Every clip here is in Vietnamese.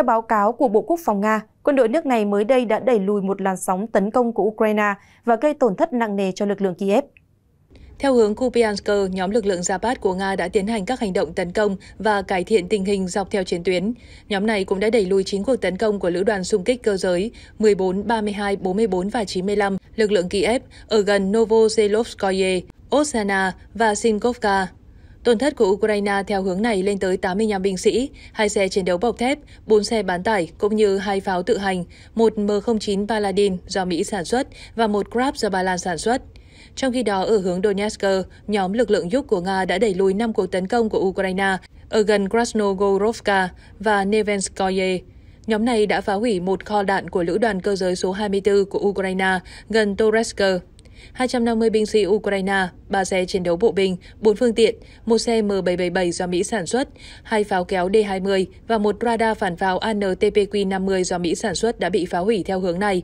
Theo báo cáo của Bộ Quốc phòng Nga, quân đội nước này mới đây đã đẩy lùi một làn sóng tấn công của Ukraine và gây tổn thất nặng nề cho lực lượng Kiev. Theo hướng Kupiansk, nhóm lực lượng Zapad của Nga đã tiến hành các hành động tấn công và cải thiện tình hình dọc theo chiến tuyến. Nhóm này cũng đã đẩy lùi 9 cuộc tấn công của lữ đoàn xung kích cơ giới 14, 32, 44 và 95, lực lượng Kiev ở gần Novozelovskoye, Osana và Sinkovka. Tổn thất của Ukraine theo hướng này lên tới 85 binh sĩ, hai xe chiến đấu bọc thép, bốn xe bán tải cũng như hai pháo tự hành, một M09 Paladin do Mỹ sản xuất và một Grab do Ba Lan sản xuất. Trong khi đó, ở hướng Donetsk, nhóm lực lượng giúp của Nga đã đẩy lùi 5 cuộc tấn công của Ukraine ở gần Krasnogorovka và Nevenskoye. Nhóm này đã phá hủy một kho đạn của lữ đoàn cơ giới số 24 của Ukraine gần Toresk 250 binh sĩ Ukraine, 3 xe chiến đấu bộ binh, 4 phương tiện, một xe M777 do Mỹ sản xuất, hai pháo kéo D-20 và một radar phản pháo ANTPQ-50 do Mỹ sản xuất đã bị phá hủy theo hướng này.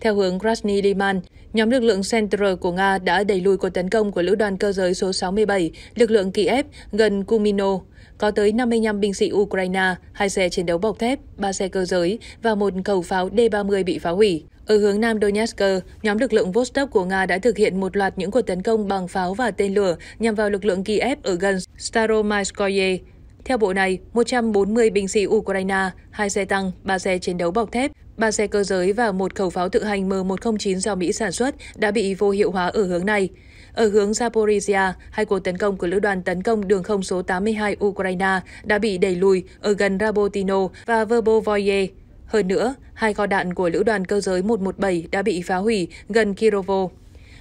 Theo hướng Krasny Liman, nhóm lực lượng Central của Nga đã đẩy lùi cuộc tấn công của lữ đoàn cơ giới số 67, lực lượng Kiev gần Kumino. Có tới 55 binh sĩ Ukraine, hai xe chiến đấu bọc thép, ba xe cơ giới và một khẩu pháo D-30 bị phá hủy. Ở hướng nam Donetsk, nhóm lực lượng Vostok của Nga đã thực hiện một loạt những cuộc tấn công bằng pháo và tên lửa nhằm vào lực lượng Kiev ở gần Staromaiskoye. Theo bộ này, 140 binh sĩ Ukraine, hai xe tăng, ba xe chiến đấu bọc thép, ba xe cơ giới và một khẩu pháo tự hành M109 do Mỹ sản xuất đã bị vô hiệu hóa ở hướng này. Ở hướng Zaporizhia, hai cuộc tấn công của lữ đoàn tấn công đường không số 82 Ukraine đã bị đẩy lùi ở gần Rabotino và Verbovoye. Hơn nữa, hai kho đạn của lữ đoàn cơ giới 117 đã bị phá hủy gần Kirovo.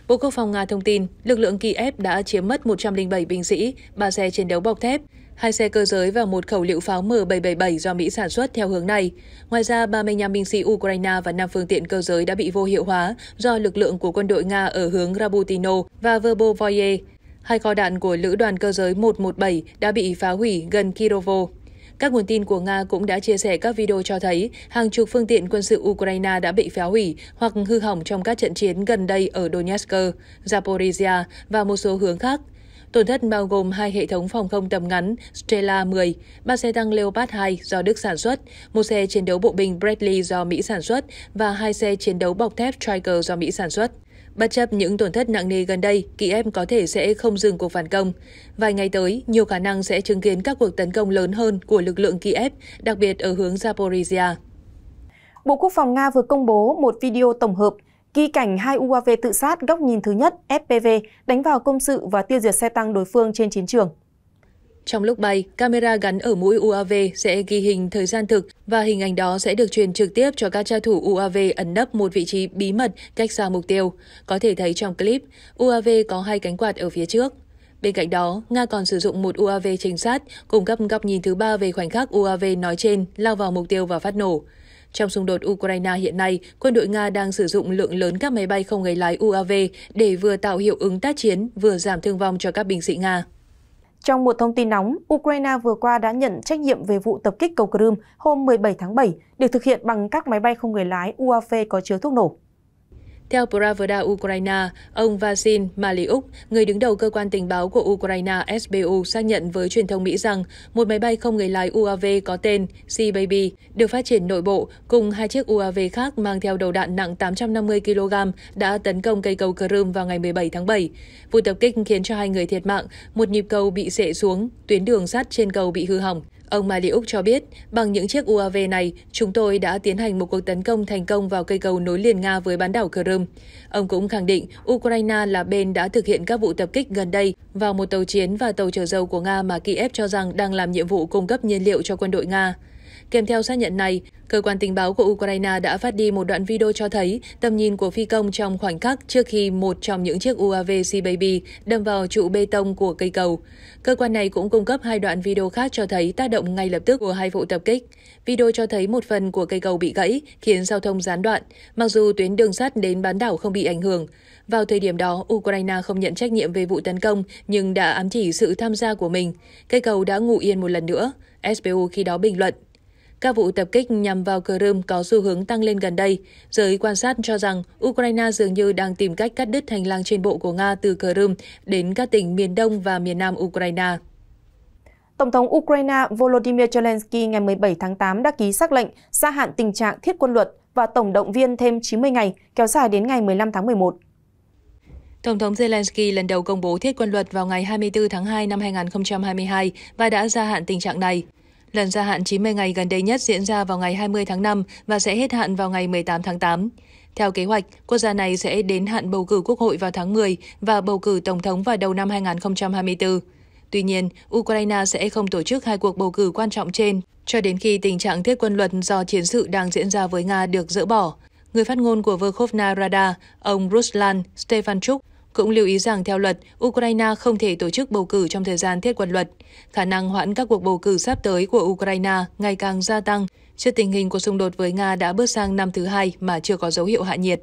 Bộ Quốc phòng Nga thông tin, lực lượng Kiev đã chiếm mất 107 binh sĩ, 3 xe chiến đấu bọc thép, hai xe cơ giới và một khẩu lựu pháo M777 do Mỹ sản xuất theo hướng này. Ngoài ra, 35 binh sĩ Ukraine và 5 phương tiện cơ giới đã bị vô hiệu hóa do lực lượng của quân đội Nga ở hướng Rabutino và Verbovoye. Hai kho đạn của lữ đoàn cơ giới 117 đã bị phá hủy gần Kirovo. Các nguồn tin của Nga cũng đã chia sẻ các video cho thấy hàng chục phương tiện quân sự Ukraine đã bị phá hủy hoặc hư hỏng trong các trận chiến gần đây ở Donetsk, Zaporizhia và một số hướng khác. Tổn thất bao gồm hai hệ thống phòng không tầm ngắn Strela 10, ba xe tăng Leopard 2 do Đức sản xuất, một xe chiến đấu bộ binh Bradley do Mỹ sản xuất và hai xe chiến đấu bọc thép Striker do Mỹ sản xuất. Bất chấp những tổn thất nặng nề gần đây, Kiev có thể sẽ không dừng cuộc phản công. Vài ngày tới, nhiều khả năng sẽ chứng kiến các cuộc tấn công lớn hơn của lực lượng Kiev, đặc biệt ở hướng Zaporizhia. Bộ Quốc phòng Nga vừa công bố một video tổng hợp ghi cảnh hai UAV tự sát góc nhìn thứ nhất FPV đánh vào công sự và tiêu diệt xe tăng đối phương trên chiến trường. Trong lúc bay, camera gắn ở mũi UAV sẽ ghi hình thời gian thực và hình ảnh đó sẽ được truyền trực tiếp cho các tra thủ UAV ẩn nấp một vị trí bí mật cách xa mục tiêu. Có thể thấy trong clip, UAV có hai cánh quạt ở phía trước. Bên cạnh đó, Nga còn sử dụng một UAV trinh sát, cung cấp góc nhìn thứ ba về khoảnh khắc UAV nói trên lao vào mục tiêu và phát nổ. Trong xung đột Ukraine hiện nay, quân đội Nga đang sử dụng lượng lớn các máy bay không người lái UAV để vừa tạo hiệu ứng tác chiến, vừa giảm thương vong cho các binh sĩ Nga. Trong một thông tin nóng, Ukraine vừa qua đã nhận trách nhiệm về vụ tập kích cầu Crimea hôm 17 tháng 7 được thực hiện bằng các máy bay không người lái UAV có chứa thuốc nổ. Theo Pravda Ukraine, ông Vasil Maliuk, người đứng đầu cơ quan tình báo của Ukraine SBU xác nhận với truyền thông Mỹ rằng một máy bay không người lái UAV có tên Sea Baby được phát triển nội bộ cùng hai chiếc UAV khác mang theo đầu đạn nặng 850 kg đã tấn công cây cầu Crimea vào ngày 17 tháng 7. Vụ tập kích khiến cho hai người thiệt mạng, một nhịp cầu bị sệ xuống, tuyến đường sắt trên cầu bị hư hỏng. Ông Maliuk cho biết, bằng những chiếc UAV này, chúng tôi đã tiến hành một cuộc tấn công thành công vào cây cầu nối liền Nga với bán đảo Crimea. Ông cũng khẳng định Ukraine là bên đã thực hiện các vụ tập kích gần đây vào một tàu chiến và tàu chở dầu của Nga mà Kiev cho rằng đang làm nhiệm vụ cung cấp nhiên liệu cho quân đội Nga. Kèm theo xác nhận này, cơ quan tình báo của Ukraine đã phát đi một đoạn video cho thấy tầm nhìn của phi công trong khoảnh khắc trước khi một trong những chiếc UAV Sea Baby đâm vào trụ bê tông của cây cầu. Cơ quan này cũng cung cấp hai đoạn video khác cho thấy tác động ngay lập tức của hai vụ tập kích. Video cho thấy một phần của cây cầu bị gãy, khiến giao thông gián đoạn, mặc dù tuyến đường sắt đến bán đảo không bị ảnh hưởng. Vào thời điểm đó, Ukraine không nhận trách nhiệm về vụ tấn công, nhưng đã ám chỉ sự tham gia của mình. Cây cầu đã ngủ yên một lần nữa. SPU khi đó bình luận, các vụ tập kích nhằm vào Crimea có xu hướng tăng lên gần đây. Giới quan sát cho rằng Ukraine dường như đang tìm cách cắt đứt hành lang trên bộ của Nga từ Crimea đến các tỉnh miền đông và miền nam Ukraine. Tổng thống Ukraine Volodymyr Zelensky ngày 17 tháng 8 đã ký xác lệnh gia hạn tình trạng thiết quân luật và tổng động viên thêm 90 ngày, kéo dài đến ngày 15 tháng 11. Tổng thống Zelensky lần đầu công bố thiết quân luật vào ngày 24 tháng 2 năm 2022 và đã gia hạn tình trạng này. Lần gia hạn 90 ngày gần đây nhất diễn ra vào ngày 20 tháng 5 và sẽ hết hạn vào ngày 18 tháng 8. Theo kế hoạch, quốc gia này sẽ đến hạn bầu cử quốc hội vào tháng 10 và bầu cử tổng thống vào đầu năm 2024. Tuy nhiên, Ukraine sẽ không tổ chức hai cuộc bầu cử quan trọng trên cho đến khi tình trạng thiết quân luật do chiến sự đang diễn ra với Nga được dỡ bỏ. Người phát ngôn của Verkhovna Rada, ông Ruslan Stefanchuk, cũng lưu ý rằng theo luật, Ukraine không thể tổ chức bầu cử trong thời gian thiết quân luật. Khả năng hoãn các cuộc bầu cử sắp tới của Ukraine ngày càng gia tăng, trước tình hình của xung đột với Nga đã bước sang năm thứ hai mà chưa có dấu hiệu hạ nhiệt.